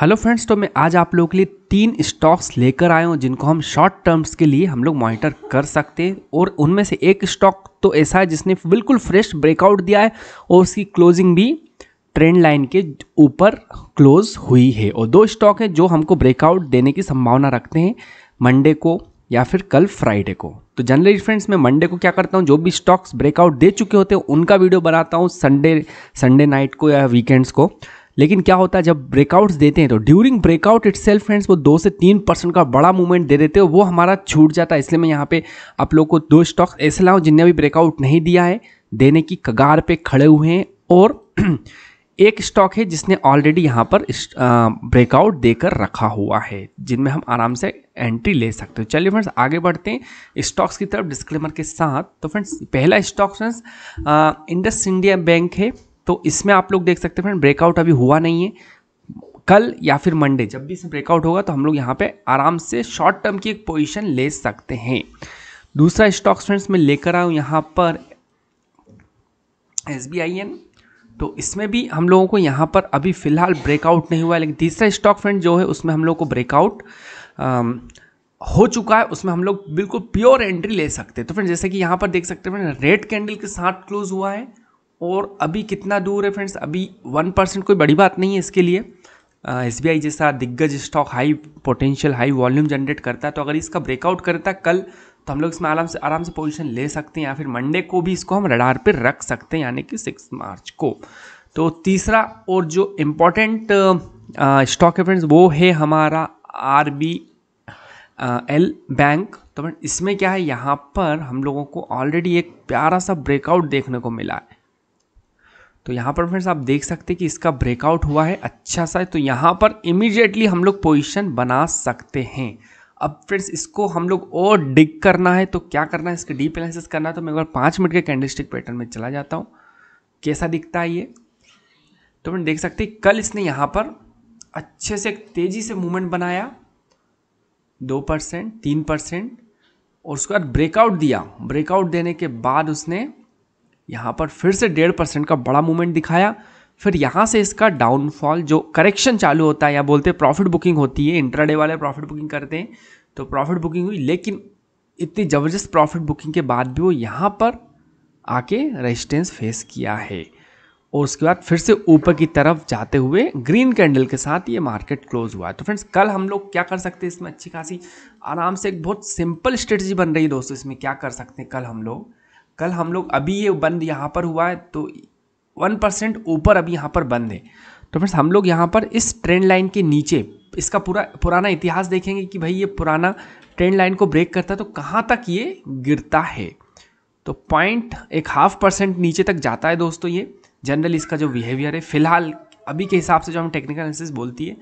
hello friends तो मैं आज आप लोगों के लिए तीन स्टॉक्स लेकर आया हूँ जिनको हम शॉर्ट टर्म्स के लिए हम लोग मॉनिटर कर सकते हैं और उनमें से एक स्टॉक तो ऐसा है जिसने बिल्कुल फ्रेश ब्रेकआउट दिया है और उसकी क्लोजिंग भी ट्रेंड लाइन के ऊपर क्लोज हुई है और दो स्टॉक हैं जो हमको ब्रेकआउट देने की संभावना रखते हैं मंडे को या फिर कल फ्राइडे को तो जनरली फ्रेंड्स मैं मंडे को क्या करता हूँ जो भी स्टॉक्स ब्रेकआउट दे चुके होते हैं उनका वीडियो बनाता हूँ संडे संडे नाइट को या वीकेंड्स को लेकिन क्या होता है जब ब्रेकआउट्स देते हैं तो during breakout itself friends वो दो से तीन परसेंट का बड़ा मूवमेंट दे देते हो वो हमारा छूट जाता है इसलिए मैं यहाँ पे आप लोग को दो स्टॉक्स ऐसे लाऊँ जिनने अभी ब्रेकआउट नहीं दिया है देने की कगार पे खड़े हुए हैं और एक स्टॉक है जिसने ऑलरेडी यहाँ पर ब्रेकआउट देकर रखा हुआ है जिनमें हम आराम से एंट्री ले सकते हो चलिए फ्रेंड्स आगे बढ़ते हैं स्टॉक्स की तरफ डिस्क्लेमर के साथ तो फ्रेंड्स पहला stock friends Indus India bank है तो इसमें आप लोग देख सकते हैं फ्रेंड ब्रेकआउट अभी हुआ नहीं है कल या फिर मंडे जब भी इसमें ब्रेकआउट होगा तो हम लोग यहाँ पे आराम से शॉर्ट टर्म की एक पोजीशन ले सकते हैं दूसरा स्टॉक फ्रेंड्स मैं लेकर आऊँ यहाँ पर एस तो इसमें भी हम लोगों को यहाँ पर अभी फ़िलहाल ब्रेकआउट नहीं हुआ है लेकिन तीसरा स्टॉक फ्रेंड जो है उसमें हम लोग को ब्रेकआउट हो चुका है उसमें हम लोग बिल्कुल प्योर एंट्री ले सकते हैं तो फ्रेंड जैसे कि यहाँ पर देख सकते हैं फ्रेंड रेड कैंडल के साथ क्लोज हुआ है और अभी कितना दूर है फ्रेंड्स अभी वन परसेंट कोई बड़ी बात नहीं है इसके लिए एस uh, जैसा दिग्गज stock high potential high volume generate करता है तो अगर इसका ब्रेकआउट करता है कल तो हम लोग इसमें आराम से आराम से पोजीशन ले सकते हैं या फिर मंडे को भी इसको हम रडार पर रख सकते हैं यानी कि सिक्स मार्च को तो तीसरा और जो इम्पोर्टेंट स्टॉक है फ्रेंड्स वो है हमारा आर बी एल बैंक तो फ्रेंड इसमें क्या है यहाँ पर हम लोगों को ऑलरेडी एक प्यारा सा ब्रेकआउट देखने को मिला है तो यहाँ पर फ्रेंड्स आप देख सकते हैं कि इसका ब्रेकआउट हुआ है अच्छा सा है तो यहाँ पर इमीडिएटली हम लोग पोजिशन बना सकते हैं अब फ्रेंड्स इसको हम लोग और डिग करना है तो क्या करना है इसके डीप एनालिसिस करना है तो मैं एक बार पाँच मिनट के कैंडलस्टिक पैटर्न में चला जाता हूँ कैसा दिखता है ये तो फ्रेंड देख सकते हैं कल इसने यहाँ पर अच्छे से तेज़ी से मूवमेंट बनाया दो परसेंट तीन परसेंट और उसके बाद ब्रेकआउट दिया ब्रेकआउट देने के बाद उसने यहाँ पर फिर से डेढ़ परसेंट का बड़ा मूवमेंट दिखाया फिर यहाँ से इसका डाउनफॉल जो करेक्शन चालू होता है या बोलते हैं प्रॉफिट बुकिंग होती है इंट्राडे वाले प्रॉफिट बुकिंग करते हैं तो प्रॉफिट बुकिंग हुई लेकिन इतनी ज़बरदस्त प्रॉफिट बुकिंग के बाद भी वो यहाँ पर आके रेजिस्टेंस फेस किया है और उसके बाद फिर से ऊपर की तरफ जाते हुए ग्रीन कैंडल के साथ ये मार्केट क्लोज हुआ है तो फ्रेंड्स कल हम लोग क्या कर सकते हैं इसमें अच्छी खासी आराम से एक बहुत सिंपल स्ट्रेटजी बन रही है दोस्तों इसमें क्या कर सकते हैं कल हम लोग कल हम लोग अभी ये बंद यहाँ पर हुआ है तो वन परसेंट ऊपर अभी यहाँ पर बंद है तो फ्रेंड्स हम लोग यहाँ पर इस ट्रेंड लाइन के नीचे इसका पूरा पुराना इतिहास देखेंगे कि भाई ये पुराना ट्रेंड लाइन को ब्रेक करता है तो कहाँ तक ये गिरता है तो पॉइंट एक हाफ परसेंट नीचे तक जाता है दोस्तों ये जनरल इसका जो बिहेवियर है फिलहाल अभी के हिसाब से जो हम टेक्निकल एनालिसिस बोलती है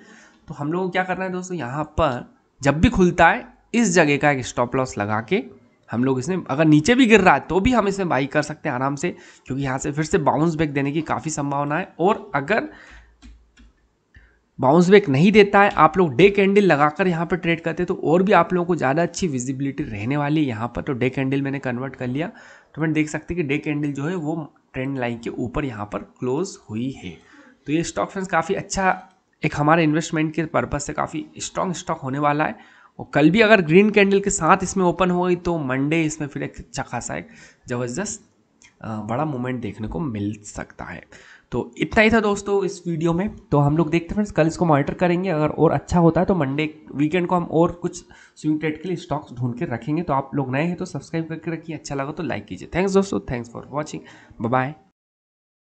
तो हम लोगों को क्या करना है दोस्तों यहाँ पर जब भी खुलता है इस जगह का एक स्टॉप लॉस लगा के हम लोग इसमें अगर नीचे भी गिर रहा है तो भी हम इसमें बाई कर सकते हैं आराम से क्योंकि यहाँ से फिर से बाउंस बैक देने की काफ़ी संभावना है और अगर बाउंस बैक नहीं देता है आप लोग डे कैंडल लगाकर यहाँ पर ट्रेड करते तो और भी आप लोगों को ज़्यादा अच्छी विजिबिलिटी रहने वाली है यहाँ पर तो डे कैंडल मैंने कन्वर्ट कर लिया तो मैंने देख सकते कि डे कैंडल जो है वो ट्रेंड लाइन के ऊपर यहाँ पर क्लोज हुई है तो ये स्टॉक फ्रेंड्स काफ़ी अच्छा एक हमारे इन्वेस्टमेंट के पर्पज़ से काफ़ी स्ट्रॉन्ग स्टॉक होने वाला है और कल भी अगर ग्रीन कैंडल के साथ इसमें ओपन हो गई तो मंडे इसमें फिर एक अच्छा खासा एक ज़बरदस्त बड़ा मोमेंट देखने को मिल सकता है तो इतना ही था दोस्तों इस वीडियो में तो हम लोग देखते हैं फ्रेंड्स कल इसको मॉनिटर करेंगे अगर और अच्छा होता है तो मंडे वीकेंड को हम और कुछ स्विंग ट्रेड के लिए स्टॉक्स ढूंढ के रखेंगे तो आप लोग नए हैं तो सब्सक्राइब करके रखिए अच्छा लगा तो लाइक कीजिए थैंक्स दोस्तों थैंक्स फॉर वॉचिंग बाय